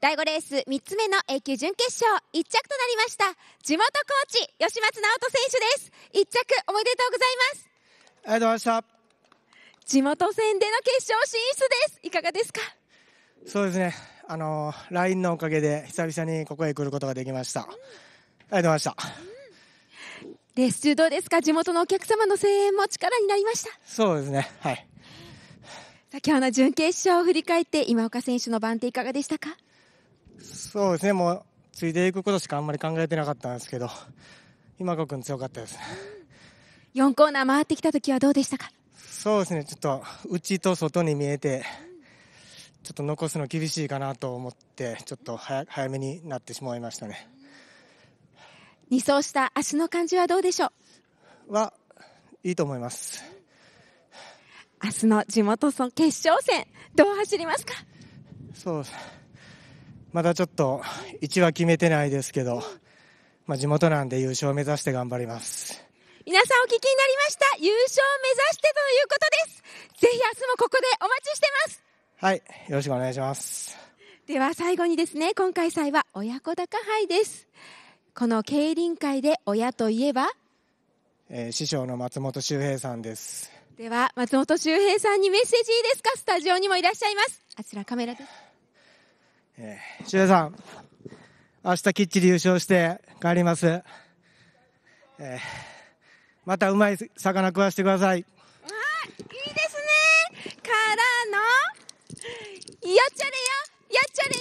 第5レース3つ目の A 級準決勝1着となりました地元コーチ吉松直人選手です1着おめでとうございますありがとうございました地元戦での決勝進出ですいかがですかそうですねあのラインのおかげで久々にここへ来ることができました、ありがとうございました、うん、レース中どうですか地元のお客様の声援も力になりましたそうですねはいさあ今日の準決勝を振り返って今岡選手の番手いかがでしたかそうですね、もうついていくことしかあんまり考えてなかったんですけど、今子君、強かったです4コーナー回ってきたときはどうでしたかそうですね、ちょっと内と外に見えて、ちょっと残すの厳しいかなと思って、ちょっと早早めになってしまいましたね。2走した足の感じはどうでしょうはいいと思います。明日の地元決勝戦、どう走りますかそうですまだちょっと1は決めてないですけど、まあ、地元なんで優勝を目指して頑張ります皆さんお聞きになりました優勝を目指してということですぜひ明日もここでお待ちしてますはいよろしくお願いしますでは最後にですね今回祭は親子高杯ですこの競輪界で親といえば、えー、師匠の松本周平さんですでは松本周平さんにメッセージいいですかスタジオにもいらっしゃいますあちらカメラですえー、修也さん、明日きっちり優勝して帰ります。えー、またうまい魚食わしてください。あいいですね。からの、やっちゃれよ、やっちゃれ